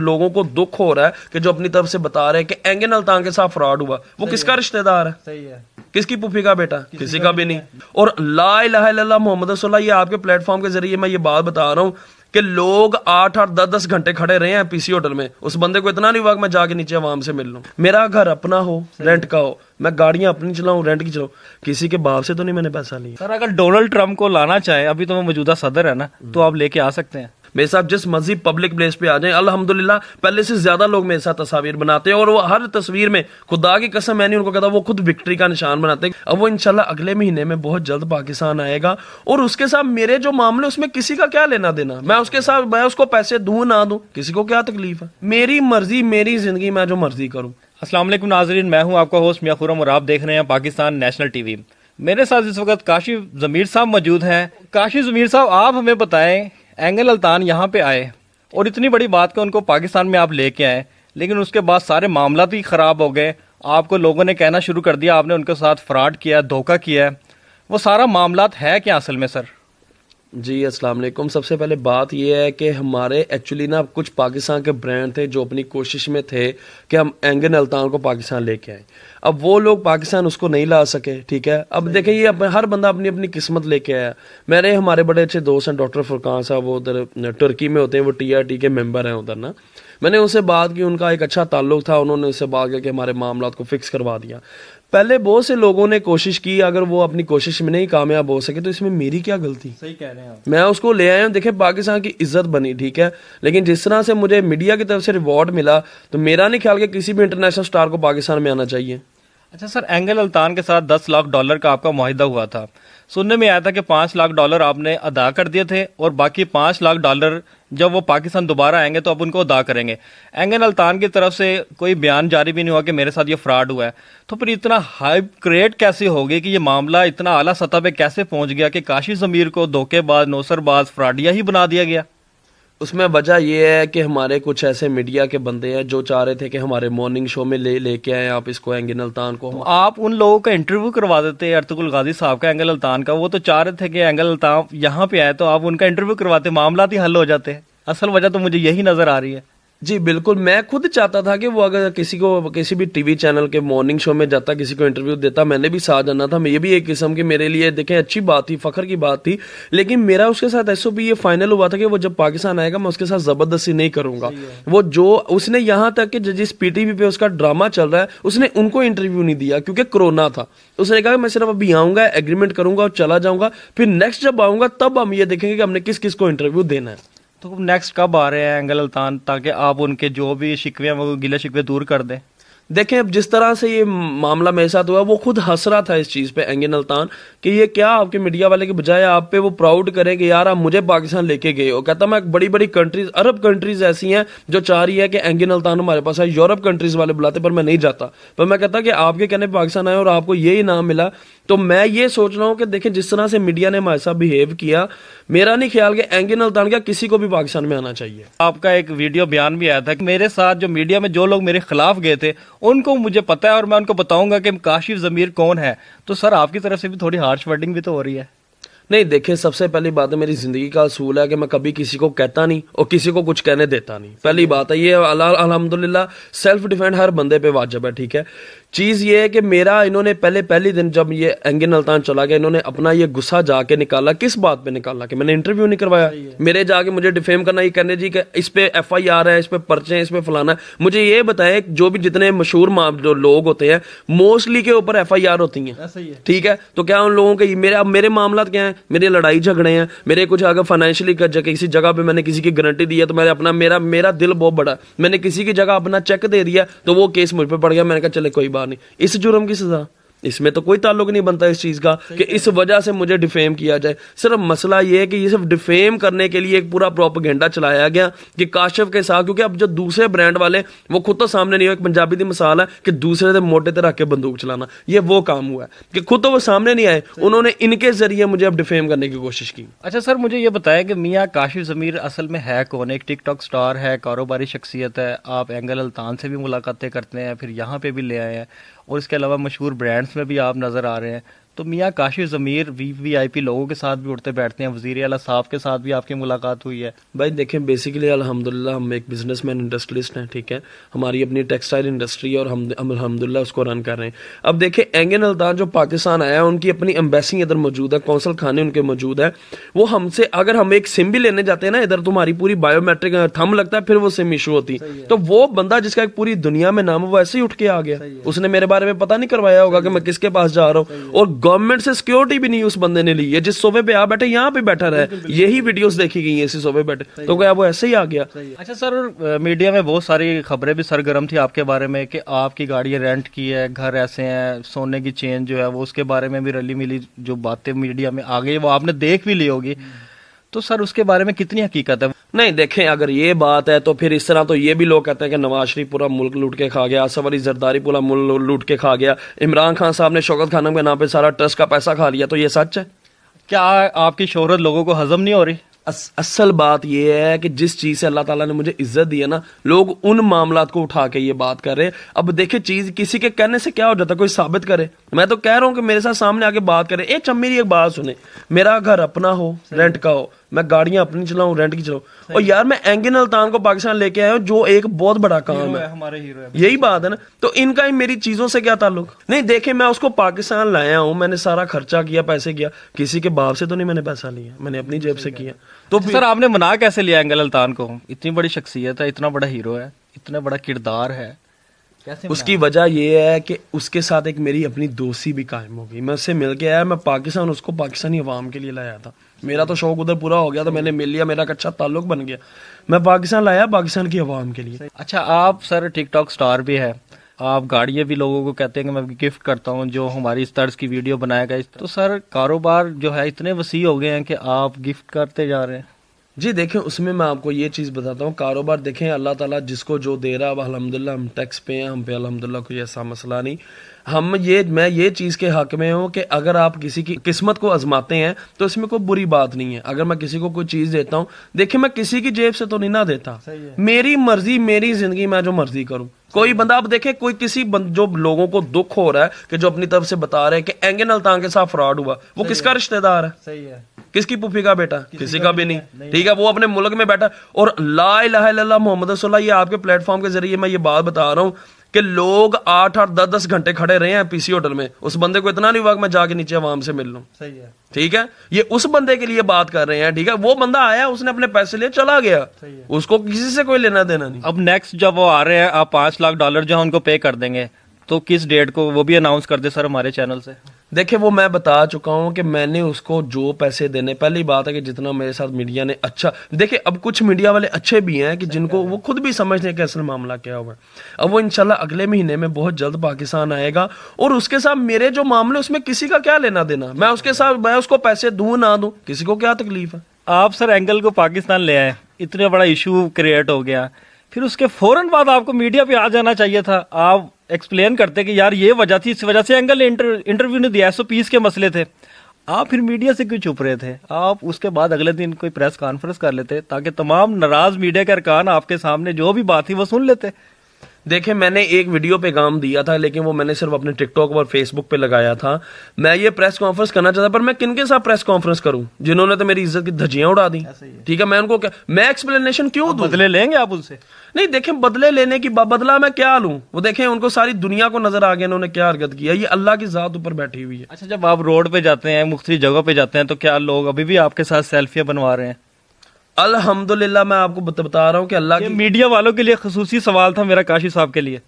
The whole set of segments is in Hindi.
लोगों को दुख हो रहा है कि जो अपनी तरफ से बता रहे हैं कि एंगे नलतान के साथ फ्रॉड हुआ वो किसका रिश्तेदार है सही है किसकी पुफी का बेटा किसी, किसी का, भी नहीं और ला मोहम्मद ये आपके प्लेटफॉर्म के जरिए मैं ये बात बता रहा हूँ कि लोग आठ आठ दस दस घंटे खड़े रहे हैं पीसी होटल में उस बंदे को इतना नहीं हुआ मैं जाके नीचे आवाम से मिल लूँ मेरा घर अपना हो रेंट का हो मैं गाड़ियां अपनी चलाऊं रेंट की चलाऊं किसी के बाप से तो नहीं मैंने पैसा लिया सर अगर डोनाल्ड ट्रंप को लाना चाहे अभी तो मैं मौजूदा सदर है ना तो आप लेके आ सकते हैं मेरे साथ जिस मर्जी पब्लिक प्लेस पे आ जाए अलहमदुल्ला पहले से ज्यादा लोग मेरे साथ तस्वीर बनाते हैं और वो हर तस्वीर में खुदा की कसम मैंने उनको कहा वो खुद विक्ट्री का निशान बनाते हैं अब वो इनशाला अगले महीने में बहुत जल्द पाकिस्तान आएगा और उसके साथ मेरे जो मामले उसमें किसी का क्या लेना देना मैं उसके साथ मैं उसको पैसे दू ना दू किसी को क्या तकलीफ है मेरी मर्जी मेरी जिंदगी मैं जो मर्जी करूँ असलम नाजरीन मैं हूँ आपका होस्ट मिया खुरम और आप देख रहे हैं पाकिस्तान नेशनल टीवी मेरे साथ इस वक्त काशी जमीर साहब मौजूद हैं काशी जमीर साहब आप हमें बताएं एंगल अल्तान यहाँ पे आए और इतनी बड़ी बात को उनको पाकिस्तान में आप लेके आए लेकिन उसके बाद सारे मामला तो ही ख़राब हो गए आपको लोगों ने कहना शुरू कर दिया आपने उनके साथ फ्रॉड किया धोखा किया वो सारा मामला है क्या असल में सर जी अस्सलाम वालेकुम सबसे पहले बात यह है कि हमारे एक्चुअली ना कुछ पाकिस्तान के ब्रांड थे जो अपनी कोशिश में थे कि हम एंगन अल्तान को पाकिस्तान लेके आए अब वो लोग पाकिस्तान उसको नहीं ला सके ठीक है अब देखें ये हर बंदा अपनी अपनी किस्मत लेके आया मेरे हमारे बड़े अच्छे दोस्त हैं डॉक्टर फुरकान साहब वो उधर तुर्की में होते हैं वो टी आर टी के मेम्बर हैं उधर ना मैंने उनसे बात की उनका एक अच्छा ताल्लुक था उन्होंने उससे बात करके हमारे मामला को फिक्स करवा दिया पहले बहुत से लोगों ने कोशिश की अगर वो अपनी कोशिश में नहीं कामयाब हो सके तो इसमें मेरी क्या गलती सही कह रहे हैं आप मैं उसको ले आया हूँ देखे पाकिस्तान की इज्जत बनी ठीक है लेकिन जिस तरह से मुझे मीडिया की तरफ से रिवॉर्ड मिला तो मेरा नहीं ख्याल कि किसी भी इंटरनेशनल स्टार को पाकिस्तान में आना चाहिए अच्छा सर एंगल अल्तान के साथ दस लाख डॉलर का आपका माहिदा हुआ था सुनने में आया था कि पांच लाख डॉलर आपने अदा कर दिए थे और बाकी पांच लाख डॉलर जब वो पाकिस्तान दोबारा आएंगे तो अब उनको अदा करेंगे एंगन अल्तान की तरफ से कोई बयान जारी भी नहीं हुआ कि मेरे साथ ये फ्रॉड हुआ है तो फिर इतना हाइप क्रिएट कैसे होगी कि ये मामला इतना आला सतह पर कैसे पहुंच गया कि काशी जमीर को धोखेबाज नौसरबाज फ्राडिया ही बना दिया गया उसमें वजह यह है कि हमारे कुछ ऐसे मीडिया के बंदे हैं जो चाह रहे थे कि हमारे मॉर्निंग शो में ले लेके आए आप इसको एंगल अल्तान को आप उन लोगों का इंटरव्यू करवा देते अर्तुल गाजी साहब का एंगल अल्तान का वो तो चाह रहे थे कि एंगल अल्तान यहाँ पे आए तो आप उनका इंटरव्यू करवाते मामला ही हल हो जाते हैं असल वजह तो मुझे यही नजर आ रही है जी बिल्कुल मैं खुद चाहता था कि वो अगर किसी को किसी भी टीवी चैनल के मॉर्निंग शो में जाता किसी को इंटरव्यू देता मैंने भी साथ जाना था ये भी एक किस्म की मेरे लिए देखें अच्छी बात थी फखर की बात थी लेकिन मेरा उसके साथ ऐसा भी ये फाइनल हुआ था कि वो जब पाकिस्तान आएगा मैं उसके साथ ज़बरदस्ती नहीं करूंगा वो जो उसने यहाँ तक कि जिस पी पे उसका ड्रामा चल रहा है उसने उनको इंटरव्यू नहीं दिया क्योंकि कोरोना था उसने कहा मैं सिर्फ अभी आऊंगा एग्रीमेंट करूंगा और चला जाऊंगा फिर नेक्स्ट जब आऊंगा तब हम ये देखेंगे कि हमने किस किस को इंटरव्यू देना है तो नेक्स्ट कब आ रहे हैं एंगल अल्तान ताकि आप उनके जो भी शिकवे हैं वो गिले शिकवे दूर कर दें देखें अब जिस तरह से ये मामला मेरे साथ हुआ वो खुद हंस रहा था इस चीज़ पे एंगे नलतान कि ये क्या आपके मीडिया वाले के बजाय आप पे वो प्राउड करें कि यार आप मुझे पाकिस्तान लेके गए हो कहता मैं बड़ी बड़ी कंट्रीज अरब कंट्रीज ऐसी हैं जो चाह रही है कि एंगे नलतान हमारे पास है यूरोप कंट्रीज वाले बुलाते पर मैं नहीं जाता पर मैं कहता कि आपके कहने पाकिस्तान आए और आपको ये इनाम मिला तो मैं ये सोच रहा हूँ कि देखें जिस तरह से मीडिया ने हमारे साथ बिहेव किया मेरा नहीं ख्याल कि एंगे नलतान का किसी को भी पाकिस्तान में आना चाहिए आपका एक वीडियो बयान भी आया था कि मेरे साथ जो मीडिया में जो लोग मेरे खिलाफ गए थे उनको मुझे पता है और मैं उनको बताऊंगा कि काशिफ जमीर कौन है तो सर आपकी तरफ से भी थोड़ी हार्श वर्डिंग भी तो हो रही है नहीं देखिए सबसे पहली बात है तो मेरी ज़िंदगी का असूल है कि मैं कभी किसी को कहता नहीं और किसी को कुछ कहने देता नहीं पहली बात है ये अलहमदुल्ला सेल्फ डिफेंड हर बंदे पे वाजब है ठीक है चीज़ ये है कि मेरा इन्होंने पहले पहले दिन जब ये एंगिन अल्तान चला गया इन्होंने अपना ये गुस्सा जाके निकाला किस बात पे निकाला कि मैंने इंटरव्यू नहीं करवाया मेरे जाके मुझे डिफेम करना ये कहने जी कि इस पे एफ आई आर है इस पे पर्चे हैं इस पे फलाना मुझे ये बताए जो भी जितने मशहूर लोग होते हैं मोस्टली के ऊपर एफ आई आर होती है ठीक है तो क्या उन लोगों के मेरे अब मेरे मामला क्या है मेरे लड़ाई झगड़े हैं मेरे कुछ अगर फाइनेंशियली कर जगह किसी जगह पे मैंने किसी की गारंटी दी है तो मैंने अपना मेरा मेरा दिल बहुत बड़ा मैंने किसी की जगह अपना चेक दे दिया तो वो केस मुझ पर पड़ गया मैंने कहा चले कोई बात नहीं इस जुर्म की सज़ा इसमें तो कोई ताल्लुक नहीं बनता इस चीज़ का कि इस वजह से मुझे डिफेम किया जाए सिर्फ मसला यह है कि ये सिर्फ डिफेम करने के लिए एक पूरा प्रोपोगेंडा चलाया गया कि काशिफ के साथ क्योंकि अब जो दूसरे ब्रांड वाले वो खुद तो सामने नहीं हो एक पंजाबी की मिसाल है कि दूसरे से मोटे तरह के बंदूक चलाना ये वो काम हुआ है कि खुद तो वो सामने नहीं आए उन्होंने इनके जरिए मुझे अब डिफेम करने की कोशिश की अच्छा सर मुझे ये बताया कि मियाँ काशिफ जमीर असल में है कौन एक टिकटॉक स्टार है कारोबारी शख्सियत है आप एंगल अल्तान से भी मुलाकातें करते हैं फिर यहाँ पे भी ले आए हैं और इसके अलावा मशहूर ब्रांड्स में भी आप नज़र आ रहे हैं तो मियाँ Kashi Zameer V V I P लोगों के साथ भी उठते बैठते हैं वजीर अला साहब के साथ भी आपकी मुलाकात हुई है भाई देखें बेसिकली अलहमदिल्ला हम एक बिजनेस मैन इंडस्ट्रियलिस्ट हैं ठीक है हमारी अपनी टेक्सटाइल इंडस्ट्री और हम अलहमदिल्ला उसको रन कर रहे हैं अब देखें एंगे नल्दान जो पाकिस्तान आया है उनकी अपनी एम्बेसी इधर मौजूद है कौंसल खाने उनके मौजूद है वो हमसे अगर हम एक सिम भी लेने जाते हैं ना इधर तुम्हारी पूरी बायोमेट्रिक थम लगता है फिर वो सिम इशू होती तो वो बंदा जिसका एक पूरी दुनिया में नाम वो ऐसे ही उठ के आ गया उसने मेरे बारे में पता नहीं करवाया होगा कि मैं किसके पास जा रहा हूँ और गवर्नमेंट से सिक्योरिटी भी नहीं उस बंदे ने ली है जिस सोफे पे आप बैठे यहाँ पे बैठा रहा है यही वीडियो देखी गई है इसी सोफे बैठे तो क्या वो ऐसे ही आ गया अच्छा सर मीडिया में बहुत सारी खबरें भी सरगर्म थी आपके बारे में कि आपकी गाड़ी रेंट की है घर ऐसे हैं सोने की चेन जो है वो उसके बारे में भी रली मिली जो बातें मीडिया में आ गई वो आपने देख भी ली होगी हम्म। तो सर उसके बारे में कितनी हकीकत है नहीं देखें अगर ये बात है तो फिर इस तरह तो ये भी लोग कहते हैं कि नवाज शरीफ पूरा मुल्क लूट के खा गया असफ अली जरदारी पूरा मुल्क लूट के खा गया इमरान खान साहब ने शौकत खानम के नाम पर सारा ट्रस्ट का पैसा खा लिया तो ये सच है क्या आपकी शोहरत लोगों को हजम नहीं हो रही अस, असल बात यह है कि जिस चीज़ से अल्लाह ताला ने मुझे इज्जत दी है ना लोग उन मामला को उठा के ये बात कर रहे हैं अब देखे चीज़ किसी के कहने से क्या हो जाता कोई साबित करे मैं तो कह रहा हूँ कि मेरे साथ सामने आके बात करे ए चम्मी एक बात सुने मेरा घर अपना हो रेंट का हो मैं गाड़ियां अपनी चलाऊं रेंट की चलाऊं और यार मैं एंगे नलतान को पाकिस्तान लेके आया हूं जो एक बहुत बड़ा काम है हमारे हीरो है यही बात है ना तो इनका ही मेरी चीजों से क्या ताल्लुक नहीं देखे मैं उसको पाकिस्तान लाया हूँ मैंने सारा खर्चा किया पैसे किया किसी के बाप से तो नहीं मैंने पैसा लिया मैंने अपनी जेब से किया तो अच्छा, सर आपने मना कैसे लिया एंगे नलतान को इतनी बड़ी शख्सियत है इतना बड़ा हीरो है इतना बड़ा किरदार है उसकी वजह यह है कि उसके साथ एक मेरी अपनी दोस्ती भी कायम हो गई मैं उससे मिल के आया मैं पाकिस्तान उसको पाकिस्तानी अवाम के लिए लाया था मेरा तो शौक उधर पूरा हो गया तो मैंने मिल लिया मेरा अच्छा ताल्लुक बन गया मैं पाकिस्तान लाया पाकिस्तान की आवाम के लिए अच्छा आप सर टिकटॉक स्टार भी है आप गाड़ियाँ भी लोगों को कहते हैं कि मैं गिफ्ट करता हूँ जो हमारी इस तर्ज की वीडियो बनाया इस तो सर कारोबार जो है इतने वसी हो गए हैं कि आप गिफ्ट करते जा रहे हैं जी देखें उसमें मैं आपको ये चीज़ बताता हूँ कारोबार देखें अल्लाह ताला जिसको जो दे रहा है अलहमदिल्ला हम टैक्स पे हैं हम पे अलहमदिल्ला कोई ऐसा मसला नहीं हम ये मैं ये चीज़ के हक में हूँ कि अगर आप किसी की किस्मत को आजमाते हैं तो इसमें कोई बुरी बात नहीं है अगर मैं किसी को कोई चीज़ देता हूँ देखिए मैं किसी की जेब से तो नहीं ना देता मेरी मर्जी मेरी ज़िंदगी मैं जो मर्जी करूँ कोई बंदा आप देखें कोई किसी बंद, जो लोगों को दुख हो रहा है कि जो अपनी तरफ से बता रहे हैं कि एंगे नल के साथ फ्रॉड हुआ वो किसका रिश्तेदार है सही है किसकी पुफी का बेटा किसी, किसी का, का भी नहीं, ठीक है वो अपने मुल्क में बैठा और ला लाला मोहम्मद रसोल्ला ये आपके प्लेटफॉर्म के जरिए मैं ये बात बता रहा हूँ कि लोग आठ आठ दस दस घंटे खड़े रहे हैं पीसी होटल में उस बंदे को इतना नहीं हुआ मैं जाके नीचे आवाम से मिल लू सही है ठीक है ये उस बंदे के लिए बात कर रहे हैं ठीक है वो बंदा आया उसने अपने पैसे लिए चला गया उसको किसी से कोई लेना देना नहीं अब नेक्स्ट जब वो आ रहे हैं आप पांच लाख डॉलर जो है उनको पे कर देंगे तो किस डेट को वो भी अनाउंस कर दे सर हमारे चैनल से देखिए वो मैं बता चुका हूं कि मैंने उसको जो पैसे देने पहली बात है कि जितना मेरे साथ मीडिया ने अच्छा देखिए अब कुछ मीडिया वाले अच्छे भी हैं कि जिनको वो खुद भी समझते हैं कि असल मामला क्या हुआ अब वो इनशाला अगले महीने में बहुत जल्द पाकिस्तान आएगा और उसके साथ मेरे जो मामले उसमें किसी का क्या लेना देना मैं उसके साथ मैं उसको पैसे दू ना दू किसी को क्या तकलीफ है आप सर एंगल को पाकिस्तान ले आए इतना बड़ा इशू क्रिएट हो गया फिर उसके फौरन बाद आपको मीडिया पे आ जाना चाहिए था आप एक्सप्लेन करते कि यार ये वजह थी इस वजह से एंगल ने इंटर, इंटरव्यू नहीं दिया एस के मसले थे आप फिर मीडिया से क्यों चुप रहे थे आप उसके बाद अगले दिन कोई प्रेस कॉन्फ्रेंस कर लेते ताकि तमाम नाराज मीडिया के अरकान आपके सामने जो भी बात थी वो सुन लेते देखे मैंने एक वीडियो पे काम दिया था लेकिन वो मैंने सिर्फ अपने टिकटॉक और फेसबुक पे लगाया था मैं ये प्रेस कॉन्फ्रेंस करना चाहता पर मैं किन के साथ प्रेस कॉन्फ्रेंस करूं जिन्होंने तो मेरी इज्जत की धजियां उड़ा दी ठीक है मैं उनको क्या मैं एक्सप्लेनेशन क्यों दूं बदले लेंगे आप उनसे नहीं देखें बदले लेने की बदला मैं क्या लूं वो देखें उनको सारी दुनिया को नजर आ गया उन्होंने क्या हरकत किया ये अल्लाह की जात ऊपर बैठी हुई है अच्छा जब आप रोड पे जाते हैं मुख्तलि जगह पे जाते हैं तो क्या लोग अभी भी आपके साथ सेल्फियां बनवा रहे हैं अल्हम्दुलिल्लाह मैं आपको बता रहा हूँ कि अल्लाह की मीडिया वालों के लिए खसूसी सवाल था मेरा काशी साहब के लिए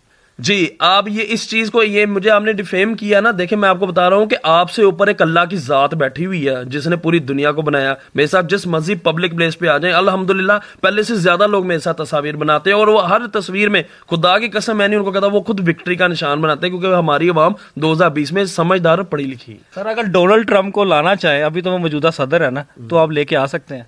जी आप ये इस चीज़ को ये मुझे आपने डिफेम किया ना देखिए मैं आपको बता रहा हूँ कि आपसे ऊपर एक अल्लाह की ज़ात बैठी हुई है जिसने पूरी दुनिया को बनाया मेरे साथ जिस मर्जी पब्लिक प्लेस पे आ जाए अल्हम्दुलिल्लाह पहले से ज़्यादा लोग मेरे साथ तस्वीर बनाते हैं और वो हर तस्वीर में खुदा की कसम मैंने उनको कहता वो खुद विक्ट्री का निशान बनाते हैं क्योंकि हमारी अवाम दो में समझदार पढ़ी लिखी सर अगर डोनाल्ड ट्रंप को लाना चाहे अभी तो वो मौजूदा सदर है ना तो आप लेके आ सकते हैं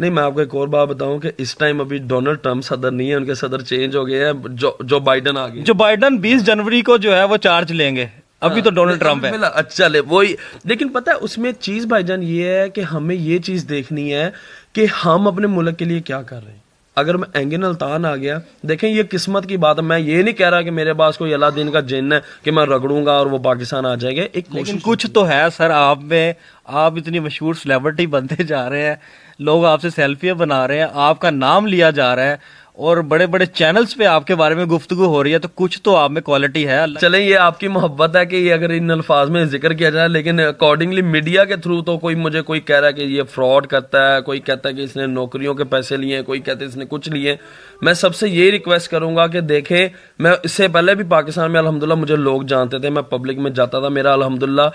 नहीं मैं आपको एक और बात बताऊं कि इस टाइम अभी डोनाल्ड ट्रंप सदर नहीं है उनके सदर चेंज हो गए हैं जो जो बाइडन आ गए जो बाइडन 20 जनवरी को जो है वो चार्ज लेंगे अभी तो डोनाल्ड ट्रंप है अच्छा ले वही लेकिन पता है उसमें चीज भाईजान ये है कि हमें ये चीज देखनी है कि हम अपने मुल्क के लिए क्या कर रहे हैं अगर मैं एंगिनल तान आ गया देखें ये किस्मत की बात है मैं ये नहीं कह रहा कि मेरे पास कोई अला दिन का जिन है कि मैं रगड़ूंगा और वो पाकिस्तान आ जाएंगे एक लेकिन कुछ तो है सर आप में आप इतनी मशहूर सेलिब्रिटी बनते जा रहे हैं लोग आपसे सेल्फियाँ बना रहे हैं आपका नाम लिया जा रहा है और बड़े बड़े चैनल्स पे आपके बारे में गुफ्तु हो रही है तो कुछ तो आप में क्वालिटी है चले ये आपकी मोहब्बत है कि ये अगर इन अल्फाज में जिक्र किया जाए लेकिन अकॉर्डिंगली मीडिया के थ्रू तो कोई मुझे कोई कह रहा है कि ये फ्रॉड करता है कोई कहता है कि इसने नौकरियों के पैसे लिए कोई कहते इसने कुछ लिए मैं सबसे ये रिक्वेस्ट करूंगा कि देखें मैं इससे पहले भी पाकिस्तान में अलहमदिल्ला मुझे लोग जानते थे मैं पब्लिक में जाता था मेरा अलहमदिल्ला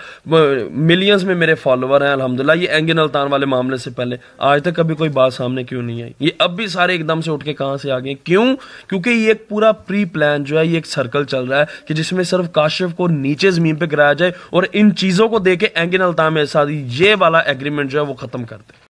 मिलियंस में मेरे फॉलोअर हैं अलहमदिल्ला ये एंगिन अल्तान वाले मामले से पहले आज तक कभी कोई बात सामने क्यों नहीं आई ये अब भी सारे एकदम से उठ के कहाँ से आगे क्यों क्योंकि ये एक पूरा प्री प्लान जो है ये एक सर्कल चल रहा है कि जिसमें सिर्फ काशिफ को नीचे जमीन पे गिराया जाए और इन चीज़ों को देखे एंगिन अलताम साथ ये वाला एग्रीमेंट जो है वो ख़त्म कर दे